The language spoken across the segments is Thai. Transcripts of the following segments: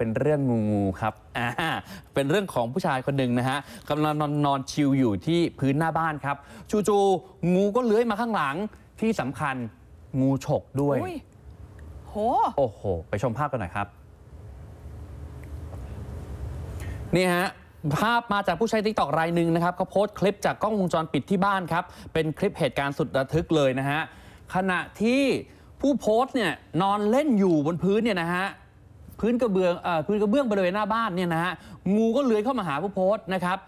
เป็นเรื่องงูงูครับอ่าเป็นเรื่องของผู้ชายคนหนึ่งนะฮะกำลังนอนนอนชิลอยู่ที่พื้นหน้าบ้านครับจู่ๆงูก็เลื้อยมาข้างหลังที่สำคัญงูฉกด้วยอโหโอ้โหไปชมภาพกันหน่อยครับนี่ฮะภาพมาจากผู้ใช้ติกตอกรายหนึ่งนะครับเขาโพสต์คลิปจากกล้องวงจรปิดที่บ้านครับ เป็นคลิปเหตุการณ์สุดระทึกเลยนะฮะขณะที่ผู้โพสต์เนี่ยนอนเล่นอยู่บนพื้นเนี่ยนะฮะพื้นกระเบื้องพื้นกระเบื้องบริเวณหน้าบ้านเนี่ยนะฮะงูก็เลื้อยเข้ามาหาผู้โพสต์นะครับ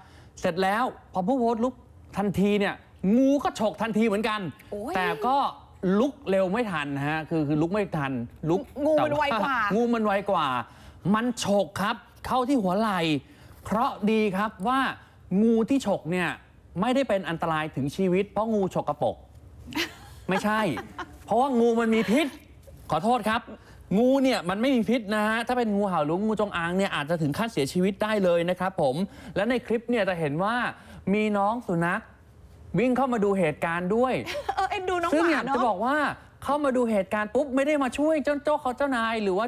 เสร็จแล้วพอผู้โพสต์ลุกทันทีเนี่ยงูก็ฉกทันทีเหมือนกัน แต่ก็ลุกเร็วไม่ทันฮะคือคือลุกไม่ทันลุกงูมันไวกว่างูมันไวกว่า มันฉกครับ เข้าที่หัวไหล่เคราะดีครับว่างูที่ฉกเนี่ยไม่ได้เป็นอันตรายถึงชีวิต เพราะงูฉกกระปกไม่ใช่ เพราะว่างูมันมีพิษขอโทษครับงูเนี่ยมันไม่มีพิษนะฮะถ้าเป็นงูเห่าหรืองูจงอางเนี่ยอาจจะถึงขั้นเสียชีวิตได้เลยนะครับผมและในคลิปเนี่ยจะเห็นว่ามีน้องสุนัข วิ่งเข้ามาดูเหตุการณ์ด้วยเออเอ็นดูน้องซึ่งหอมายเนาะจะบอกว่าเข้ามาดูเหตุการณ์ปุ๊บไม่ได้มาช่วยเจ้าเจ้าเขาเจ้านายหรือว่า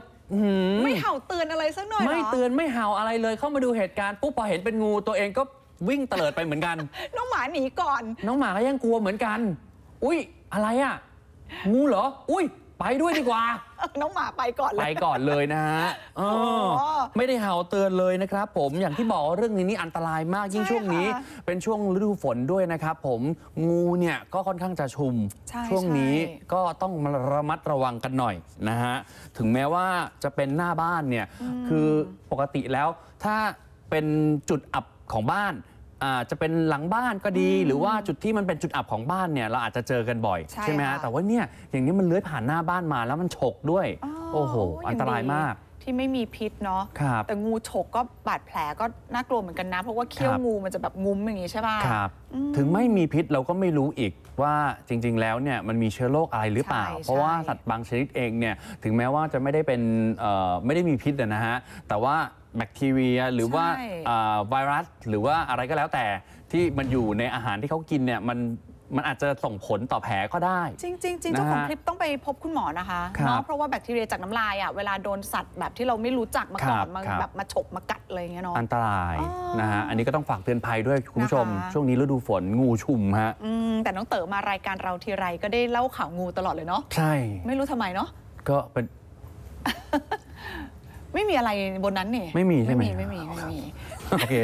ไม่เห่าเตือนอะไรสักหน่อยหรอไม่เตือนไม่เห่าอะไรเลย เข้ามาดูเหตุการณ์ปุ๊บพอเห็นเป็นงูตัวเองก็วิ่งเตลิดไปเหมือนกัน น้องหมาหนีก่อน น้องหมาก็ยังกลัวเหมือนกัน อุ้ยอะไรอ่ะงูเหรอ อุ้ยไปด้วยดีกว่า น้องหมาไปก่อนเลยไปก่อนเลยนะฮะไม่ได้เห่าเตือนเลยนะครับผม อย่างที่บอกเรื่องนี้นี่อันตรายมากยิ่งช่วงนี้เป็นช่วงฤดูฝนด้วยนะครับผมงูเนี่ยก็ค่อนข้างจะชุม ช่วงนี้ก็ต้องระมัดระวังกันหน่อยนะฮะ ถึงแม้ว่าจะเป็นหน้าบ้านเนี่ยคือปกติแล้วถ้าเป็นจุดอับของบ้านอาจะเป็นหลังบ้านก็ดีหรือว่าจุดที่มันเป็นจุดอับของบ้านเนี่ยเราอาจจะเจอกันบ่อย ใช่ไหมฮะแต่ว่าเนี่ย อย่างนี้มันเลื้อยผ่านหน้าบ้านมาแล้วมันฉกด้วย โอ้โหอันตรายมากที่ไม่มีพิษเนาะแต่งูฉกก็บาดแผลก็น่ากลัวเหมือนกันนะ เพราะว่าเขี้ยวงูมันจะแบบงุ้มอย่างนี้ใช่ป่ะครับมถึงไม่มีพิษเราก็ไม่รู้อีกว่าจริงๆ แล้วเนี่ยมันมีเชื้อโรคอะไรหรือเปล่า เพราะว่าสัตว์บางชนิดเองเนี่ยถึงแม้ว่าจะไม่ได้เป็นไม่ได้มีพิษนะฮะแต่ว่าแบคทีเรียหรือว่าไวรัส หรือว่าอะไรก็แล้วแต่ที่มันอยู่ในอาหารที่เขากินเนี่ยมันมันอาจจะส่งผลต่อแผลก็ได้ จริงจริงจริงเจ้าของคลิปต้องไปพบคุณหมอนะคะเนาะเพราะว่าแบคทีเรียจากน้ำลายอ่ะเวลาโดนสัตว์แบบที่เราไม่รู้จักมาก่อนมันแบบมาฉกมากัดอะไรอย่างเงี้ยเนาะอันตรายนะฮะอันนี้ก็ต้องฝากเตือนภัยด้วยคุณผู้ชม ช่วงนี้ฤดูฝนงูชุมฮะ อืมแต่น้องเต๋อมารายการเราทีไร ก็ได้เล่าข่าวงูตลอดเลยเนาะใช่ ไม่รู้ทำไมเนาะก็เป็นไม่มีอะไรบนนั้นนี่ไม่มีใช่ไหมไม่มีไม่มีไม่มีโอเค